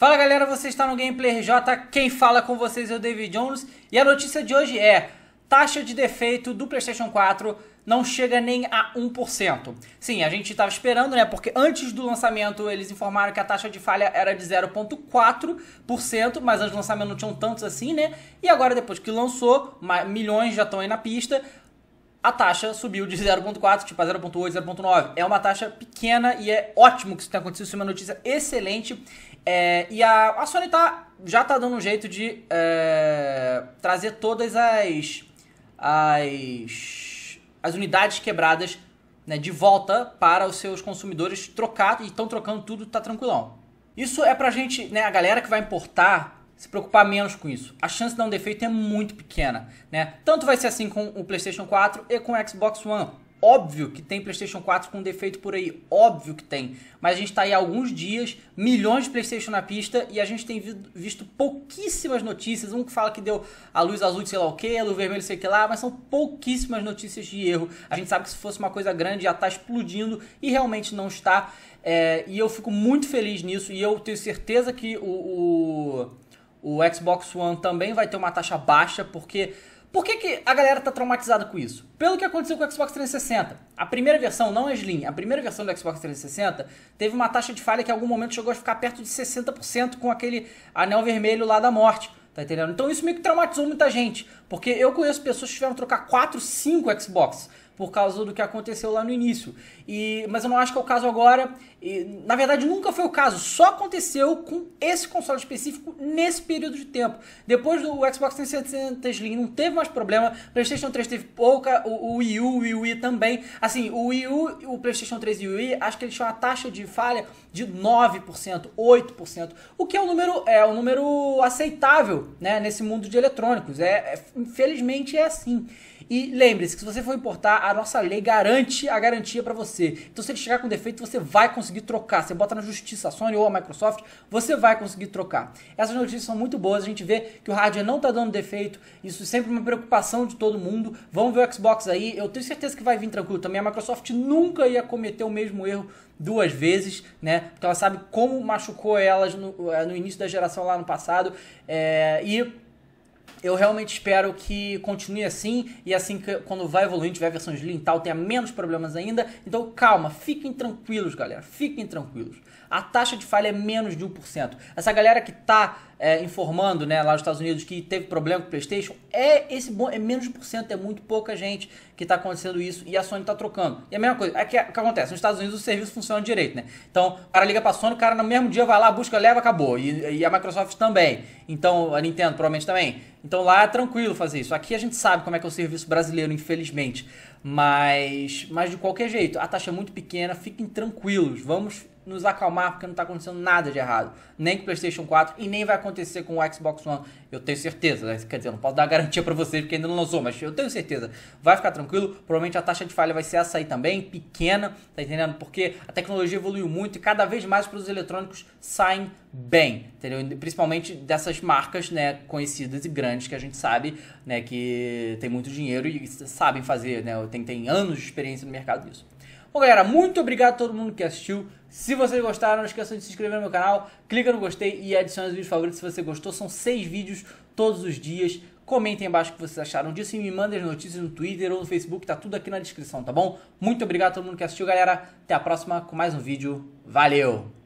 Fala galera, você está no Gameplay RJ, quem fala com vocês é o David Jones e a notícia de hoje é taxa de defeito do PlayStation 4 não chega nem a 1%. Sim, a gente estava esperando, né? Porque antes do lançamento eles informaram que a taxa de falha era de 0,4%, mas antes do lançamento não tinham tantos assim, né? E agora, depois que lançou, milhões já estão aí na pista, a taxa subiu de 0.4 tipo 0.8, 0.9. É uma taxa pequena e é ótimo que isso tenha acontecido, isso é uma notícia excelente. É, e a, a Sony tá, já tá dando um jeito de é, trazer todas as, as, as unidades quebradas né, de volta para os seus consumidores trocar e estão trocando tudo, tá tranquilão. Isso é pra gente, né, a galera que vai importar se preocupar menos com isso. A chance de dar um defeito é muito pequena, né? Tanto vai ser assim com o PlayStation 4 e com o Xbox One. Óbvio que tem PlayStation 4 com defeito por aí, óbvio que tem. Mas a gente está aí há alguns dias, milhões de PlayStation na pista e a gente tem visto pouquíssimas notícias. Um que fala que deu a luz azul de sei lá o que, a luz vermelha sei que lá, mas são pouquíssimas notícias de erro. A gente sabe que se fosse uma coisa grande já está explodindo e realmente não está. É, e eu fico muito feliz nisso e eu tenho certeza que o, o, o Xbox One também vai ter uma taxa baixa, porque por que, que a galera tá traumatizada com isso? Pelo que aconteceu com o Xbox 360. A primeira versão, não a Slim, a primeira versão do Xbox 360 teve uma taxa de falha que em algum momento chegou a ficar perto de 60% com aquele anel vermelho lá da morte. Tá entendendo? Então isso meio que traumatizou muita gente. Porque eu conheço pessoas que tiveram que trocar 4, 5 Xbox por causa do que aconteceu lá no início. E, mas eu não acho que é o caso agora. E, na verdade, nunca foi o caso. Só aconteceu com esse console específico nesse período de tempo. Depois do Xbox 360 Slim não teve mais problema. O PlayStation 3 teve pouca. O, o Wii U, o Wii U também. Assim, o Wii U, o PlayStation 3 e o Wii, acho que eles tinham uma taxa de falha de 9%, 8%. O que é um número, é um número aceitável né, nesse mundo de eletrônicos. É, é infelizmente é assim. E lembre-se que se você for importar, a nossa lei garante a garantia para você. Então se ele chegar com defeito, você vai conseguir trocar. Você bota na justiça a Sony ou a Microsoft, você vai conseguir trocar. Essas notícias são muito boas, a gente vê que o hardware não está dando defeito, isso é sempre uma preocupação de todo mundo. Vamos ver o Xbox aí, eu tenho certeza que vai vir tranquilo também. A Microsoft nunca ia cometer o mesmo erro duas vezes, né? Porque ela sabe como machucou elas no, eh, no início da geração lá no passado. É, e eu realmente espero que continue assim e assim que quando vai evoluindo, tiver versões de tal, tenha menos problemas ainda. Então calma, fiquem tranquilos, galera. Fiquem tranquilos. A taxa de falha é menos de 1%. Essa galera que tá é, informando né, lá nos Estados Unidos que teve problema com o PlayStation, é esse é menos de por cento, é muito pouca gente que está acontecendo isso e a Sony está trocando. E a mesma coisa, é que, é, que acontece, nos Estados Unidos o serviço funciona direito, né? Então, o cara liga para a Sony, o cara no mesmo dia vai lá, busca, leva, acabou. E, e, a Microsoft também. Então, a Nintendo provavelmente também. Então lá é tranquilo fazer isso. Aqui a gente sabe como é que é o serviço brasileiro, infelizmente. Mas, mas de qualquer jeito, a taxa é muito pequena, fiquem tranquilos, vamos nos acalmar porque não está acontecendo nada de errado. Nem com o PlayStation 4 e nem vai acontecer com o Xbox One. Eu tenho certeza, né? quer dizer, não posso dar garantia para vocês porque ainda não lançou, mas eu tenho certeza. Vai ficar tranquilo, provavelmente a taxa de falha vai ser essa aí também, pequena, tá entendendo? Porque a tecnologia evoluiu muito e cada vez mais os produtos eletrônicos saem bem, entendeu? Principalmente dessas marcas, né, conhecidas e grandes que a gente sabe, né, que tem muito dinheiro e sabem fazer, né, tem, tem anos de experiência no mercado disso. Bom, galera, muito obrigado a todo mundo que assistiu. Se vocês gostaram, não esqueçam de se inscrever no meu canal, clica no gostei e adicione os vídeos favoritos se você gostou. São seis vídeos todos os dias. Comentem embaixo o que vocês acharam disso e me mandem as notícias no Twitter ou no Facebook, tá tudo aqui na descrição, tá bom? Muito obrigado a todo mundo que assistiu, galera. Até a próxima com mais um vídeo. Valeu!